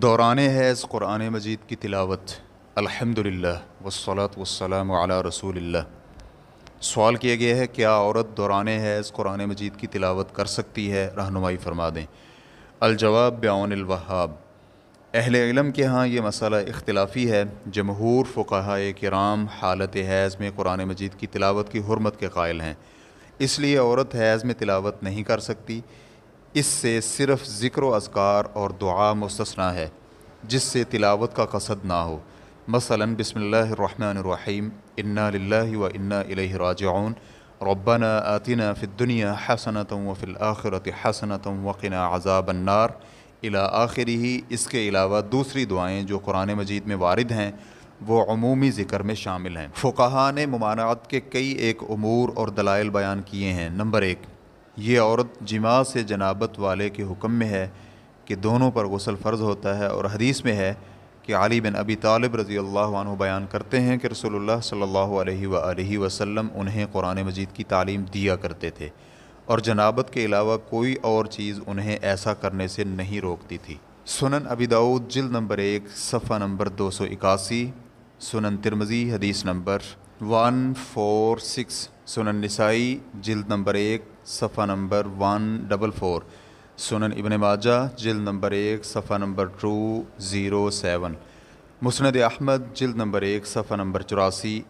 دوران حیض قرآن مجید کی تلاوت الحمد للہ وسلاۃ والسلام وسلم رسول اللہ سوال کیا گیا ہے کیا عورت دوران حیض قرآن مجید کی تلاوت کر سکتی ہے رہنمائی فرما دیں الجواب بیان الوہاب اہل علم کے ہاں یہ مسئلہ اختلافی ہے جمہور فقہ کرام حالت حیض میں قرآن مجید کی تلاوت کی حرمت کے قائل ہیں اس لیے عورت حیض میں تلاوت نہیں کر سکتی اس سے صرف ذکر و اذکار اور دعا مستثنا ہے جس سے تلاوت کا قصد نہ ہو مثلا بسم اللہ الرحمن الرحیم انا للہ و انا الیہ راجعون ربنا آتنا فی الدنیا حسنت و عذاب النار عضا بنارَ ہی اس کے علاوہ دوسری دعائیں جو قرآن مجید میں وارد ہیں وہ عمومی ذکر میں شامل ہیں فقہاں نے ممانعت کے کئی ایک امور اور دلائل بیان کیے ہیں نمبر ایک یہ عورت جماع سے جنابت والے کے حکم میں ہے کہ دونوں پر غسل فرض ہوتا ہے اور حدیث میں ہے کہ علی بن ابی طالب رضی اللہ عنہ بیان کرتے ہیں کہ رسول اللہ صلی اللہ علیہ وآلہ وسلم انہیں قرآن مجید کی تعلیم دیا کرتے تھے اور جنابت کے علاوہ کوئی اور چیز انہیں ایسا کرنے سے نہیں روکتی تھی سنن ابی داود جلد نمبر ایک صفحہ نمبر دو سو اکاسی سنن ترمزی حدیث نمبر ون فور سکس سنن نسائی جلد نمبر ایک صفحہ نمبر ون ڈبل فور سنن ابن ماجہ جلد نمبر ایک صفحہ نمبر ٹو زیرو سیون مسند احمد جلد نمبر ایک صفحہ نمبر چوراسی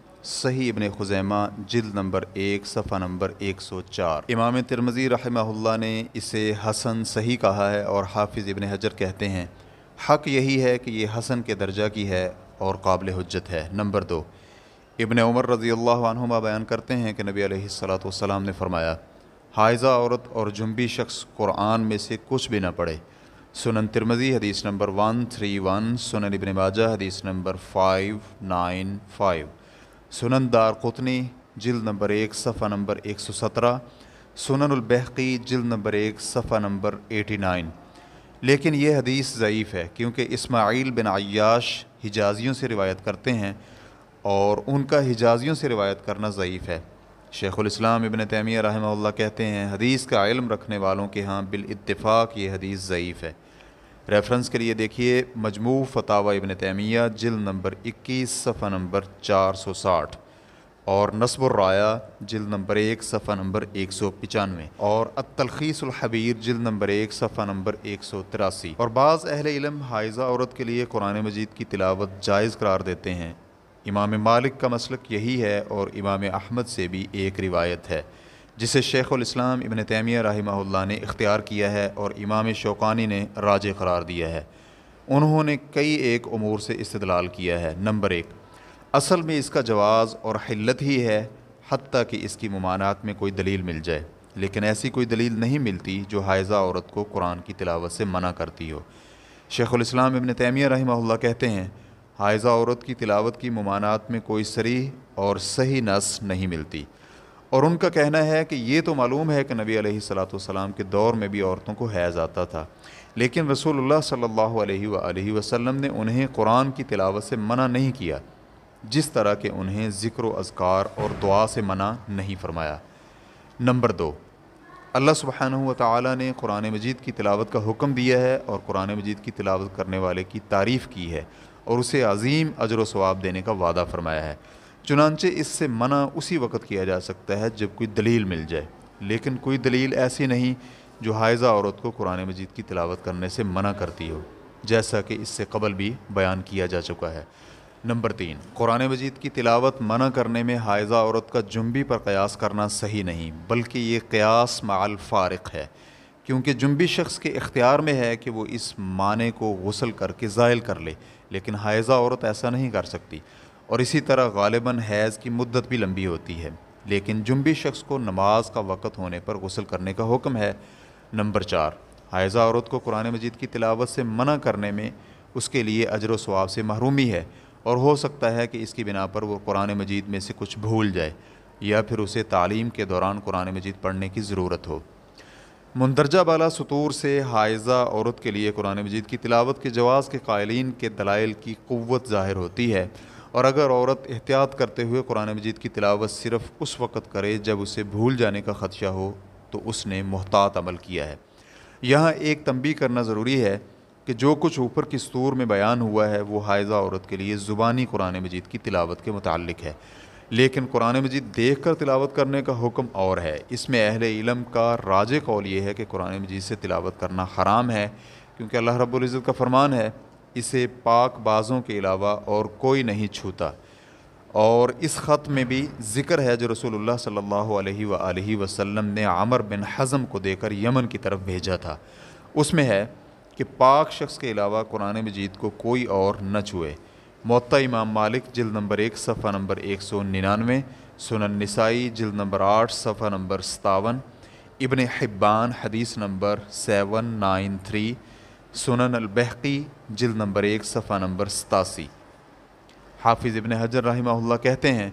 صحیح ابن خزیمہ جلد نمبر ایک صفحہ نمبر ایک سو چار امام ترمزی رحمہ اللہ نے اسے حسن صحیح کہا ہے اور حافظ ابن حجر کہتے ہیں حق یہی ہے کہ یہ حسن کے درجہ کی ہے اور قابل حجت ہے نمبر دو ابن عمر رضی اللہ عنہما بیان کرتے ہیں کہ نبی علیہ صلاۃ والسلام نے فرمایا حائزہ عورت اور جنبی شخص قرآن میں سے کچھ بھی نہ پڑھے سنن ترمزی حدیث نمبر 131 سنن ابن ماجہ حدیث نمبر 595 سنن دار قطنی جلد نمبر ایک صفحہ نمبر 117 سنن البحقی جلد نمبر ایک صفحہ نمبر 89 لیکن یہ حدیث ضعیف ہے کیونکہ اسماعیل بن عیاش حجازیوں سے روایت کرتے ہیں اور ان کا حجازیوں سے روایت کرنا ضعیف ہے شیخ الاسلام ابن تیمیہ رحمہ اللہ کہتے ہیں حدیث کا علم رکھنے والوں کے ہاں بالاتفاق یہ حدیث ضعیف ہے ریفرنس کے لیے دیکھیے مجموع فتح ابن تیمیہ جل نمبر اکیس صفحہ نمبر چار سو ساٹھ اور نصب الرایا جل نمبر ایک صفحہ نمبر ایک سو پچانوے اور التلخیص الحبیر جل نمبر ایک صفحہ نمبر ایک سو تراسی اور بعض اہل علم حائزہ عورت کے لیے قرآن مجید کی تلاوت جائز قرار دیتے ہیں امام مالک کا مسلک یہی ہے اور امام احمد سے بھی ایک روایت ہے جسے شیخ الاسلام ابن تیمیہ رحمہ اللہ نے اختیار کیا ہے اور امام شوقانی نے راج قرار دیا ہے انہوں نے کئی ایک امور سے استدلال کیا ہے نمبر ایک اصل میں اس کا جواز اور حلت ہی ہے حتیٰ کہ اس کی ممانعات میں کوئی دلیل مل جائے لیکن ایسی کوئی دلیل نہیں ملتی جو حائضہ عورت کو قرآن کی تلاوت سے منع کرتی ہو شیخ الاسلام ابن تیمیہ رحمہ اللہ کہتے ہیں حائضہ عورت کی تلاوت کی ممانات میں کوئی سریح اور صحیح نس نہیں ملتی اور ان کا کہنا ہے کہ یہ تو معلوم ہے کہ نبی علیہ صلاۃ والسلام کے دور میں بھی عورتوں کو حیض آتا تھا لیکن رسول اللہ صلی اللہ علیہ وآلہ وسلم نے انہیں قرآن کی تلاوت سے منع نہیں کیا جس طرح کہ انہیں ذکر و اذکار اور دعا سے منع نہیں فرمایا نمبر دو اللہ سبحانہ و تعالیٰ نے قرآن مجید کی تلاوت کا حکم دیا ہے اور قرآن مجید کی تلاوت کرنے والے کی تعریف کی ہے اور اسے عظیم اجر و ثواب دینے کا وعدہ فرمایا ہے چنانچہ اس سے منع اسی وقت کیا جا سکتا ہے جب کوئی دلیل مل جائے لیکن کوئی دلیل ایسی نہیں جو حائزہ عورت کو قرآن مجید کی تلاوت کرنے سے منع کرتی ہو جیسا کہ اس سے قبل بھی بیان کیا جا چکا ہے نمبر تین قرآن مجید کی تلاوت منع کرنے میں حائزہ عورت کا جنبی پر قیاس کرنا صحیح نہیں بلکہ یہ قیاس مع الفارق ہے کیونکہ جنبی شخص کے اختیار میں ہے کہ وہ اس معنی کو غسل کر کے زائل کر لے لیکن حائضہ عورت ایسا نہیں کر سکتی اور اسی طرح غالباً حیض کی مدت بھی لمبی ہوتی ہے لیکن جنبی شخص کو نماز کا وقت ہونے پر غسل کرنے کا حکم ہے نمبر چار حائضہ عورت کو قرآن مجید کی تلاوت سے منع کرنے میں اس کے لیے اجر و ثواب سے محرومی ہے اور ہو سکتا ہے کہ اس کی بنا پر وہ قرآن مجید میں سے کچھ بھول جائے یا پھر اسے تعلیم کے دوران قرآن مجید پڑھنے کی ضرورت ہو مندرجہ بالا سطور سے حائزہ عورت کے لیے قرآن مجید کی تلاوت کے جواز کے قائلین کے دلائل کی قوت ظاہر ہوتی ہے اور اگر عورت احتیاط کرتے ہوئے قرآن مجید کی تلاوت صرف اس وقت کرے جب اسے بھول جانے کا خدشہ ہو تو اس نے محتاط عمل کیا ہے یہاں ایک تنبی کرنا ضروری ہے کہ جو کچھ اوپر کی سطور میں بیان ہوا ہے وہ حائزہ عورت کے لیے زبانی قرآن مجید کی تلاوت کے متعلق ہے لیکن قرآن مجید دیکھ کر تلاوت کرنے کا حکم اور ہے اس میں اہل علم کا راج قول یہ ہے کہ قرآن مجید سے تلاوت کرنا حرام ہے کیونکہ اللہ رب العزت کا فرمان ہے اسے پاک بازوں کے علاوہ اور کوئی نہیں چھوتا اور اس خط میں بھی ذکر ہے جو رسول اللہ صلی اللہ علیہ و وسلم نے عامر بن حزم کو دے کر یمن کی طرف بھیجا تھا اس میں ہے کہ پاک شخص کے علاوہ قرآن مجید کو کوئی اور نہ چھوئے معتا امام مالک جل نمبر ایک صفحہ نمبر ایک سو ننانوے سنن نسائی جلد نمبر آٹھ صفحہ نمبر ستاون ابن حبان حدیث نمبر سیون نائن تھری سنن البحقی جلد نمبر ایک صفحہ نمبر ستاسی حافظ ابن حجر رحمہ اللہ کہتے ہیں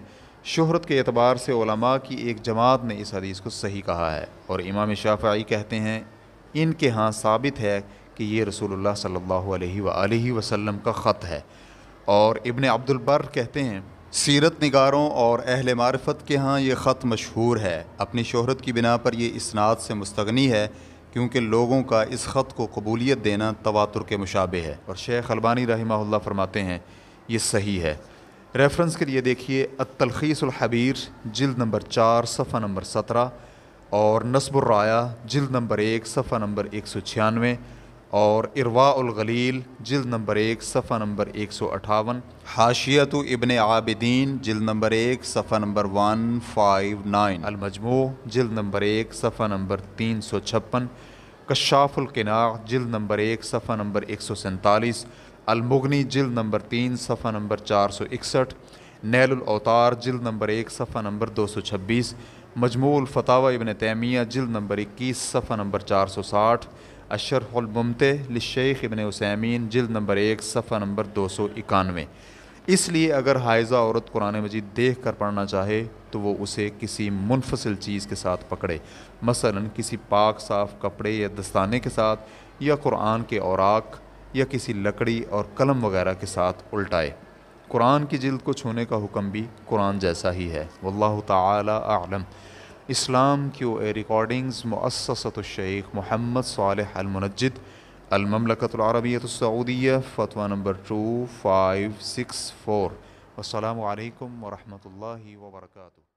شہرت کے اعتبار سے علماء کی ایک جماعت نے اس حدیث کو صحیح کہا ہے اور امام شافعی کہتے ہیں ان کے ہاں ثابت ہے کہ یہ رسول اللہ صلی اللہ علیہ وآلہ وسلم کا خط ہے اور ابن عبد البر کہتے ہیں سیرت نگاروں اور اہل معرفت کے ہاں یہ خط مشہور ہے اپنی شہرت کی بنا پر یہ اسناد سے مستغنی ہے کیونکہ لوگوں کا اس خط کو قبولیت دینا تواتر کے مشابہ ہے اور شیخ البانی رحمہ اللہ فرماتے ہیں یہ صحیح ہے ریفرنس کے لیے دیکھیے التلخیص الحبیر جلد نمبر چار صفحہ نمبر سترہ اور نصب الرایہ جلد نمبر ایک صفحہ نمبر ایک سو چھیانوے اور اروا الغلیل جلد نمبر ایک صفحہ نمبر ایک سو اٹھاون حاشیت ابن عابدین جلد نمبر ایک صفحہ نمبر ون فائیو نائن المجموع جلد نمبر ایک صفحہ نمبر تین سو چھپن کشاف القناع جلد نمبر ایک صفحہ نمبر ایک سو سینتالیس المغنی جلد نمبر تین صفحہ نمبر چار سو اکسٹھ نیل الاوتار جلد نمبر ایک صفحہ نمبر دو سو چھبیس مجموع الفتاوہ ابن تیمیہ جلد نمبر اکیس صفحہ نمبر چار سو ساٹھ الشرح الممتع للشیخ ابن عثیمین جلد نمبر ایک صفحہ نمبر دو سو اکانوے اس لیے اگر حائضہ عورت قرآن مجید دیکھ کر پڑھنا چاہے تو وہ اسے کسی منفصل چیز کے ساتھ پکڑے مثلا کسی پاک صاف کپڑے یا دستانے کے ساتھ یا قرآن کے اوراق یا کسی لکڑی اور قلم وغیرہ کے ساتھ الٹائے قرآن کی جلد کو چھونے کا حکم بھی قرآن جیسا ہی ہے واللہ تعالی اعلم اسلام کیو اے ریکارڈنگز مسسد الشیخ محمد صالح المنجد المملکت العربیت السعودیہ فتویٰ نمبر ٹو فائیو سکس فور السلام علیکم ورحمت اللہ وبرکاتہ